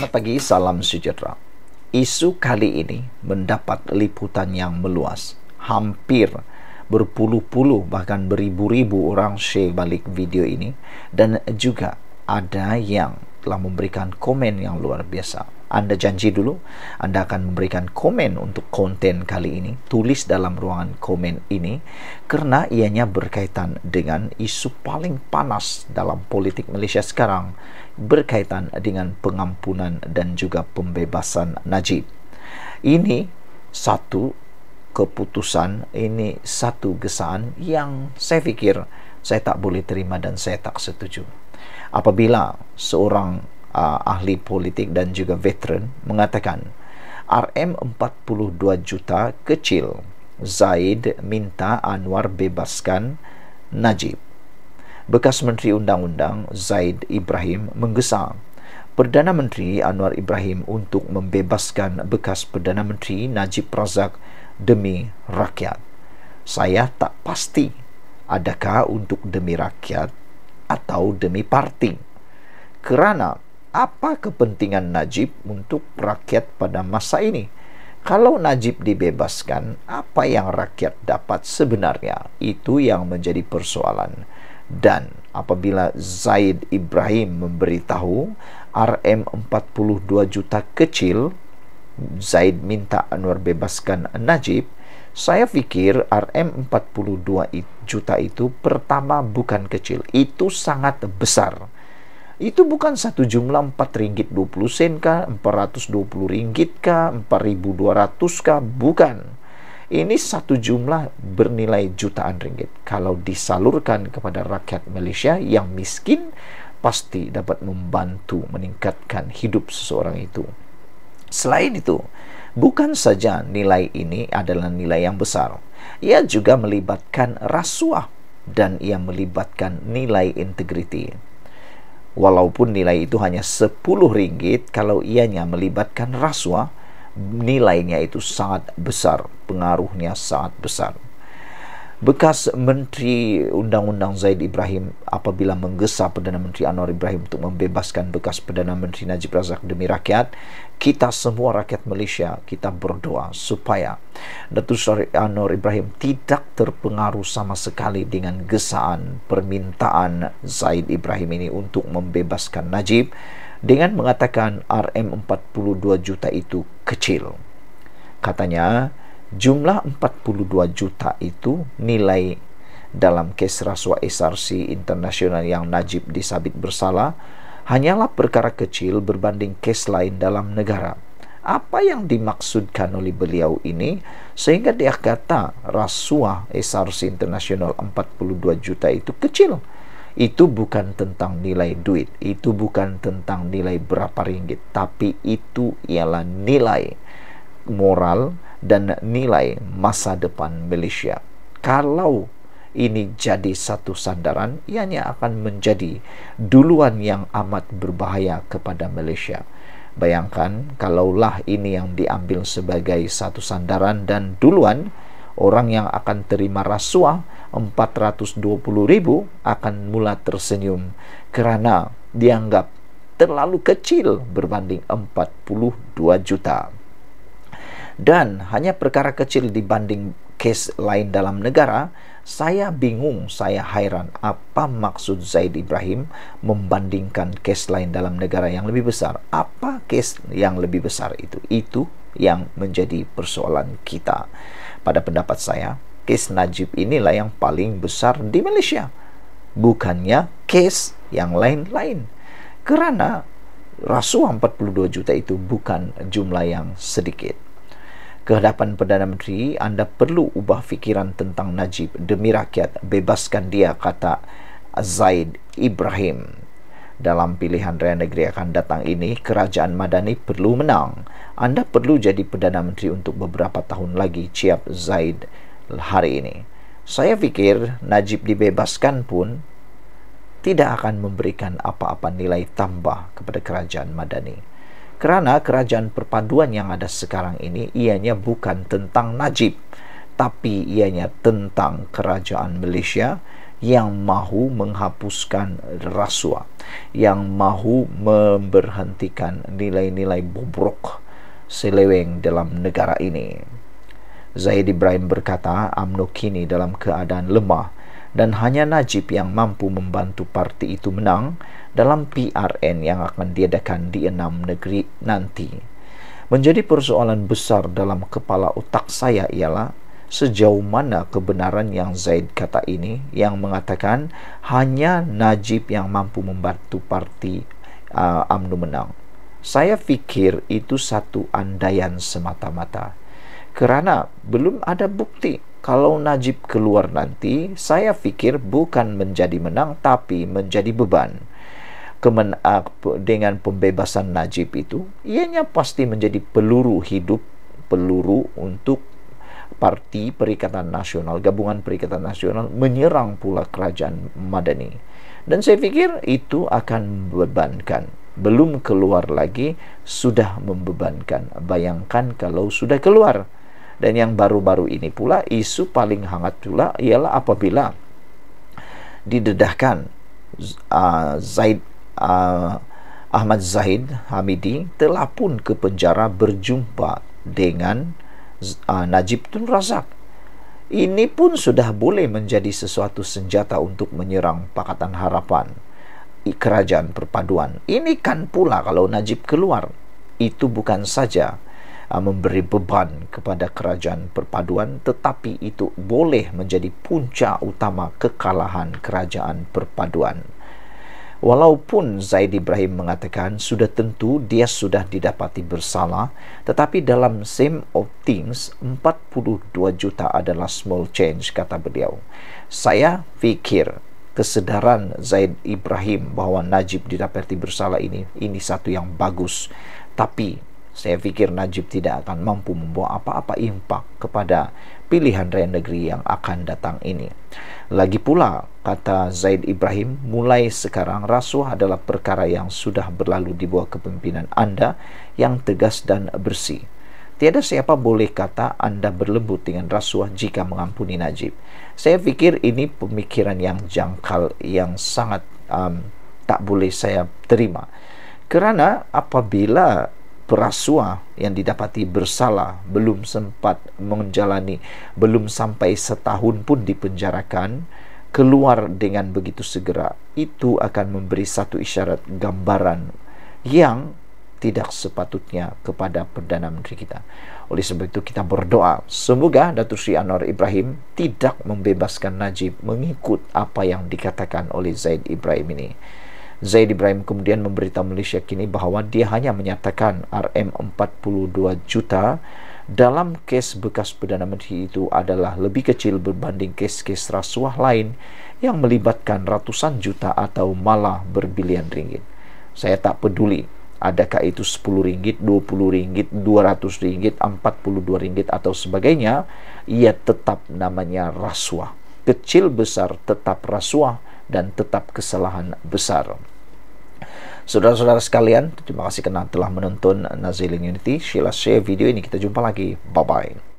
Selamat pagi, salam sejahtera. Isu kali ini mendapat liputan yang meluas. Hampir berpuluh-puluh bahkan beribu-ribu orang share balik video ini dan juga ada yang telah memberikan komen yang luar biasa. anda janji dulu anda akan memberikan komen untuk konten kali ini tulis dalam ruangan komen ini kerana ianya berkaitan dengan isu paling panas dalam politik Malaysia sekarang berkaitan dengan pengampunan dan juga pembebasan Najib ini satu keputusan ini satu gesaan yang saya fikir saya tak boleh terima dan saya tak setuju apabila seorang uh, ahli politik dan juga veteran mengatakan RM42 juta kecil Zaid minta Anwar bebaskan Najib Bekas Menteri Undang-Undang Zaid Ibrahim menggesa Perdana Menteri Anwar Ibrahim untuk membebaskan bekas Perdana Menteri Najib Razak demi rakyat. Saya tak pasti adakah untuk demi rakyat atau demi parti. Kerana apa kepentingan Najib untuk rakyat pada masa ini? Kalau Najib dibebaskan, apa yang rakyat dapat sebenarnya? Itu yang menjadi persoalan. Dan apabila Zaid Ibrahim memberitahu RM 42 juta kecil, Zaid minta Anwar bebaskan Najib, saya pikir RM 42 juta itu pertama bukan kecil, itu sangat besar itu bukan satu jumlah 4 ringgit 20 sen kah, 420 ringgit kah, 4200 kah, bukan. Ini satu jumlah bernilai jutaan ringgit. Kalau disalurkan kepada rakyat Malaysia yang miskin, pasti dapat membantu meningkatkan hidup seseorang itu. Selain itu, bukan saja nilai ini adalah nilai yang besar. Ia juga melibatkan rasuah dan ia melibatkan nilai integriti. Walaupun nilai itu hanya 10 ringgit, kalau ianya melibatkan rasuah, nilainya itu sangat besar, pengaruhnya sangat besar. bekas menteri undang-undang Zaid Ibrahim apabila menggesa Perdana Menteri Anwar Ibrahim untuk membebaskan bekas Perdana Menteri Najib Razak demi rakyat kita semua rakyat Malaysia kita berdoa supaya Datuk Seri Anwar Ibrahim tidak terpengaruh sama sekali dengan gesaan permintaan Zaid Ibrahim ini untuk membebaskan Najib dengan mengatakan RM42 juta itu kecil katanya Jumlah 42 juta itu nilai dalam kes rasuah SRC internasional yang Najib disabit bersalah hanyalah perkara kecil berbanding kes lain dalam negara. Apa yang dimaksudkan oleh beliau ini sehingga dia kata rasuah SRC internasional 42 juta itu kecil. Itu bukan tentang nilai duit, itu bukan tentang nilai berapa ringgit, tapi itu ialah nilai moral dan nilai masa depan Malaysia. Kalau ini jadi satu sandaran, ianya akan menjadi duluan yang amat berbahaya kepada Malaysia. Bayangkan kalaulah ini yang diambil sebagai satu sandaran dan duluan, orang yang akan terima rasuah 420 ribu akan mula tersenyum kerana dianggap terlalu kecil berbanding 42 juta dan hanya perkara kecil dibanding case lain dalam negara, saya bingung, saya hairan apa maksud Zaid Ibrahim membandingkan case lain dalam negara yang lebih besar. Apa case yang lebih besar itu? Itu yang menjadi persoalan kita. Pada pendapat saya, case Najib inilah yang paling besar di Malaysia. Bukannya case yang lain-lain. Karena rasuah 42 juta itu bukan jumlah yang sedikit. ke Perdana Menteri, anda perlu ubah fikiran tentang Najib demi rakyat, bebaskan dia, kata Zaid Ibrahim. Dalam pilihan raya negeri akan datang ini, kerajaan Madani perlu menang. Anda perlu jadi Perdana Menteri untuk beberapa tahun lagi, ciap Zaid hari ini. Saya fikir Najib dibebaskan pun tidak akan memberikan apa-apa nilai tambah kepada kerajaan Madani. Karena kerajaan perpaduan yang ada sekarang ini ianya bukan tentang Najib, tapi ianya tentang kerajaan Malaysia yang mahu menghapuskan rasuah, yang mahu memberhentikan nilai-nilai bobrok seleweng dalam negara ini. Zaid Ibrahim berkata, AMNO kini dalam keadaan lemah dan hanya Najib yang mampu membantu parti itu menang dalam PRN yang akan diadakan di enam negeri nanti. Menjadi persoalan besar dalam kepala otak saya ialah sejauh mana kebenaran yang Zaid kata ini yang mengatakan hanya Najib yang mampu membantu parti uh, menang. Saya pikir itu satu andaian semata-mata. kerana belum ada bukti kalau Najib keluar nanti, saya pikir bukan menjadi menang tapi menjadi beban kemen, ah, dengan pembebasan Najib itu, ianya pasti menjadi peluru hidup, peluru untuk Parti Perikatan Nasional, Gabungan Perikatan Nasional menyerang pula kerajaan Madani. Dan saya pikir itu akan membebankan. Belum keluar lagi sudah membebankan. Bayangkan kalau sudah keluar. Dan yang baru-baru ini pula isu paling hangat pula ialah apabila didedahkan uh, Zaid uh, Ahmad Zahid Hamidi telah pun ke penjara berjumpa dengan uh, Najib Tun Razak. Ini pun sudah boleh menjadi sesuatu senjata untuk menyerang Pakatan Harapan kerajaan perpaduan. Ini kan pula kalau Najib keluar, itu bukan saja ah, memberi beban kepada kerajaan perpaduan tetapi itu boleh menjadi puncak utama kekalahan kerajaan perpaduan. Walaupun Zaid Ibrahim mengatakan sudah tentu dia sudah didapati bersalah, tetapi dalam same of things 42 juta adalah small change kata beliau. Saya fikir kesedaran Zaid Ibrahim bahawa Najib didapati bersalah ini ini satu yang bagus. Tapi Saya pikir Najib tidak akan mampu membawa apa-apa impak kepada pilihan raya negeri yang akan datang ini. Lagi pula, kata Zaid Ibrahim, mulai sekarang rasuah adalah perkara yang sudah berlalu di bawah kepemimpinan Anda yang tegas dan bersih. Tiada siapa boleh kata Anda berlembut dengan rasuah jika mengampuni Najib. Saya pikir ini pemikiran yang jangkal yang sangat um, tak boleh saya terima. Kerana apabila perasua yang didapati bersalah belum sempat menjalani belum sampai setahun pun dipenjarakan keluar dengan begitu segera itu akan memberi satu isyarat gambaran yang tidak sepatutnya kepada Perdana Menteri kita. Oleh sebab itu kita berdoa semoga Datuk Sri Anwar Ibrahim tidak membebaskan Najib mengikut apa yang dikatakan oleh Zaid Ibrahim ini. Zaid Ibrahim kemudian memberitahu Malaysia kini bahwa dia hanya menyatakan RM 42 juta dalam kes bekas Perdana Menteri itu adalah lebih kecil berbanding kes-kes rasuah lain yang melibatkan ratusan juta atau malah berbilion ringgit. Saya tak peduli adakah itu 10 ringgit, 20 ringgit, 200 ringgit, 42 ringgit atau sebagainya, ia tetap namanya rasuah. Kecil besar tetap rasuah dan tetap kesalahan besar. Saudara-saudara sekalian, terima kasih karena telah menonton Naziling Unity. Sila share video ini. Kita jumpa lagi. Bye-bye.